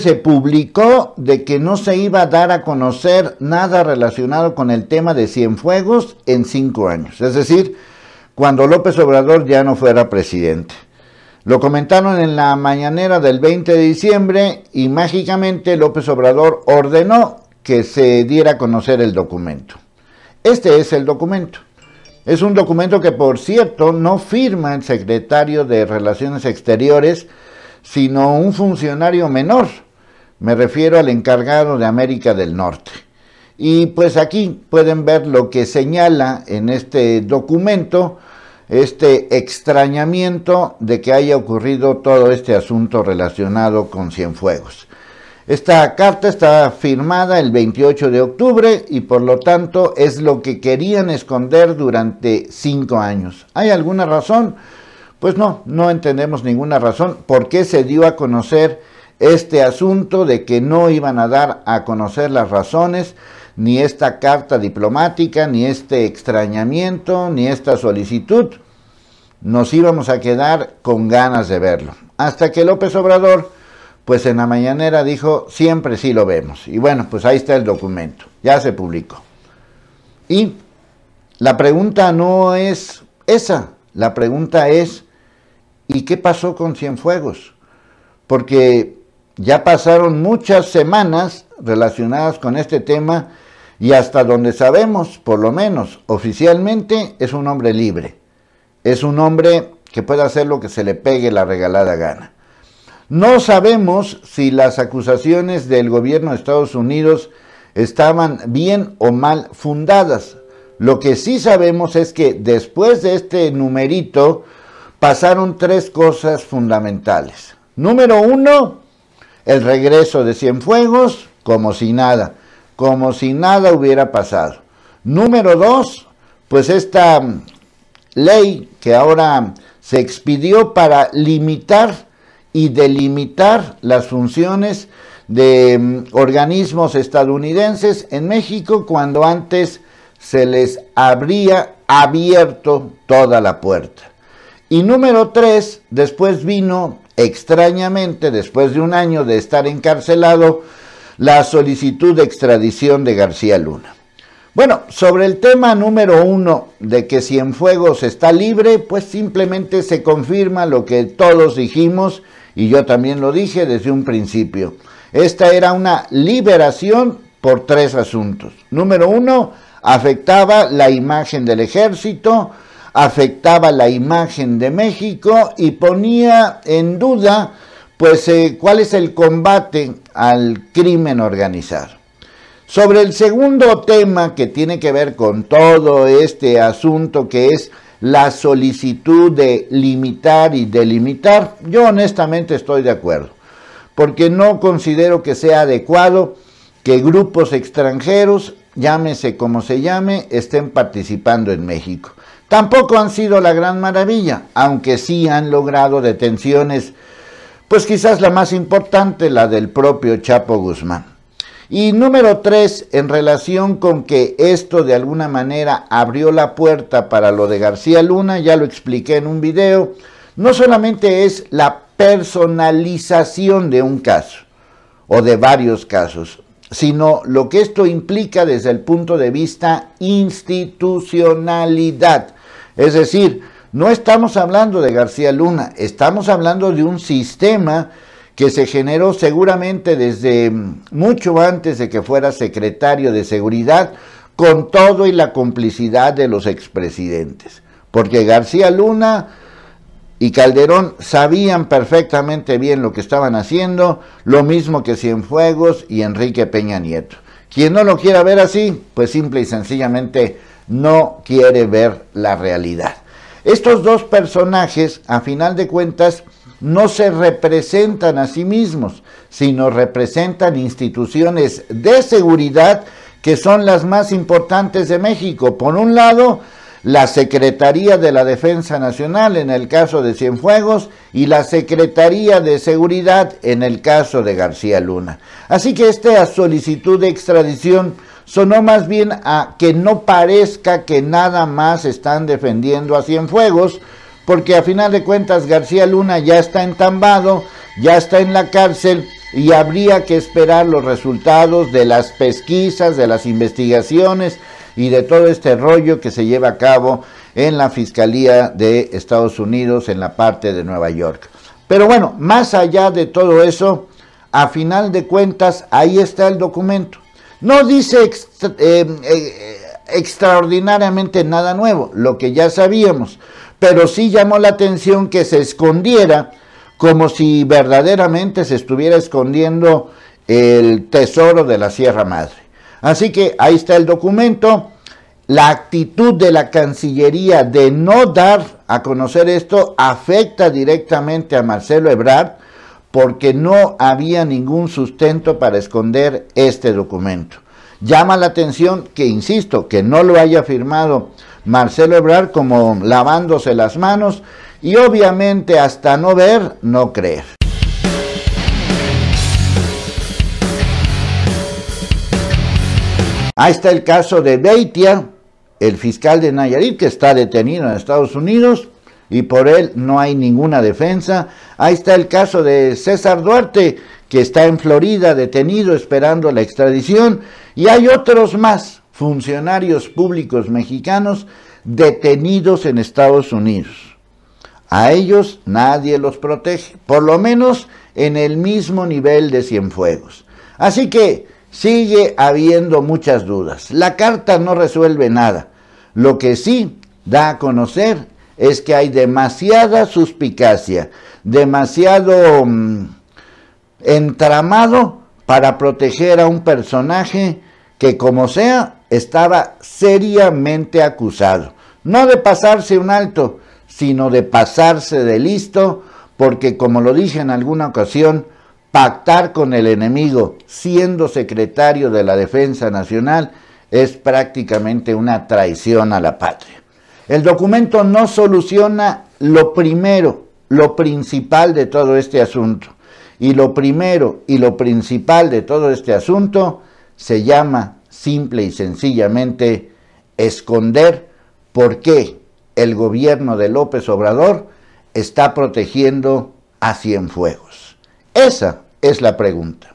se publicó de que no se iba a dar a conocer nada relacionado con el tema de Cienfuegos en cinco años, es decir, cuando López Obrador ya no fuera presidente. Lo comentaron en la mañanera del 20 de diciembre y mágicamente López Obrador ordenó que se diera a conocer el documento. Este es el documento. Es un documento que, por cierto, no firma el secretario de Relaciones Exteriores, sino un funcionario menor, me refiero al encargado de América del Norte. Y pues aquí pueden ver lo que señala en este documento este extrañamiento de que haya ocurrido todo este asunto relacionado con Cienfuegos. Esta carta está firmada el 28 de octubre y por lo tanto es lo que querían esconder durante cinco años. ¿Hay alguna razón? Pues no, no entendemos ninguna razón por qué se dio a conocer este asunto de que no iban a dar a conocer las razones, ni esta carta diplomática, ni este extrañamiento, ni esta solicitud. Nos íbamos a quedar con ganas de verlo. Hasta que López Obrador, pues en la mañanera dijo, siempre sí lo vemos. Y bueno, pues ahí está el documento, ya se publicó. Y la pregunta no es esa, la pregunta es, ¿y qué pasó con Cienfuegos? Porque ya pasaron muchas semanas relacionadas con este tema y hasta donde sabemos, por lo menos oficialmente, es un hombre libre. Es un hombre que puede hacer lo que se le pegue la regalada gana. No sabemos si las acusaciones del gobierno de Estados Unidos estaban bien o mal fundadas. Lo que sí sabemos es que después de este numerito pasaron tres cosas fundamentales. Número uno, el regreso de Cienfuegos como si nada, como si nada hubiera pasado. Número dos, pues esta mm, ley que ahora se expidió para limitar y delimitar las funciones de mm, organismos estadounidenses en México cuando antes se les habría abierto toda la puerta. Y número tres, después vino Extrañamente, después de un año de estar encarcelado, la solicitud de extradición de García Luna. Bueno, sobre el tema número uno de que se está libre, pues simplemente se confirma lo que todos dijimos y yo también lo dije desde un principio. Esta era una liberación por tres asuntos. Número uno, afectaba la imagen del ejército afectaba la imagen de México y ponía en duda pues eh, cuál es el combate al crimen organizado. Sobre el segundo tema que tiene que ver con todo este asunto que es la solicitud de limitar y delimitar, yo honestamente estoy de acuerdo, porque no considero que sea adecuado que grupos extranjeros, llámese como se llame, estén participando en México. Tampoco han sido la gran maravilla, aunque sí han logrado detenciones, pues quizás la más importante, la del propio Chapo Guzmán. Y número tres, en relación con que esto de alguna manera abrió la puerta para lo de García Luna, ya lo expliqué en un video, no solamente es la personalización de un caso o de varios casos, sino lo que esto implica desde el punto de vista institucionalidad, es decir, no estamos hablando de García Luna, estamos hablando de un sistema que se generó seguramente desde mm, mucho antes de que fuera secretario de seguridad, con todo y la complicidad de los expresidentes. Porque García Luna y Calderón sabían perfectamente bien lo que estaban haciendo, lo mismo que Cienfuegos y Enrique Peña Nieto. Quien no lo quiera ver así, pues simple y sencillamente no quiere ver la realidad. Estos dos personajes, a final de cuentas, no se representan a sí mismos, sino representan instituciones de seguridad que son las más importantes de México. Por un lado, la Secretaría de la Defensa Nacional en el caso de Cienfuegos y la Secretaría de Seguridad en el caso de García Luna. Así que esta solicitud de extradición sonó más bien a que no parezca que nada más están defendiendo a Cienfuegos, porque a final de cuentas García Luna ya está entambado, ya está en la cárcel y habría que esperar los resultados de las pesquisas, de las investigaciones y de todo este rollo que se lleva a cabo en la Fiscalía de Estados Unidos en la parte de Nueva York. Pero bueno, más allá de todo eso, a final de cuentas, ahí está el documento. No dice eh, eh, extraordinariamente nada nuevo, lo que ya sabíamos, pero sí llamó la atención que se escondiera como si verdaderamente se estuviera escondiendo el tesoro de la Sierra Madre. Así que ahí está el documento. La actitud de la Cancillería de no dar a conocer esto afecta directamente a Marcelo Ebrard porque no había ningún sustento para esconder este documento. Llama la atención que, insisto, que no lo haya firmado Marcelo Ebrard como lavándose las manos y obviamente hasta no ver, no creer. Ahí está el caso de Beitia, el fiscal de Nayarit, que está detenido en Estados Unidos y por él no hay ninguna defensa. Ahí está el caso de César Duarte, que está en Florida detenido esperando la extradición, y hay otros más, funcionarios públicos mexicanos detenidos en Estados Unidos. A ellos nadie los protege, por lo menos en el mismo nivel de Cienfuegos. Así que sigue habiendo muchas dudas. La carta no resuelve nada. Lo que sí da a conocer es que hay demasiada suspicacia, demasiado mm, entramado para proteger a un personaje que como sea estaba seriamente acusado. No de pasarse un alto, sino de pasarse de listo, porque como lo dije en alguna ocasión, pactar con el enemigo siendo secretario de la Defensa Nacional es prácticamente una traición a la patria. El documento no soluciona lo primero, lo principal de todo este asunto. Y lo primero y lo principal de todo este asunto se llama simple y sencillamente esconder por qué el gobierno de López Obrador está protegiendo a Cienfuegos. Esa es la pregunta.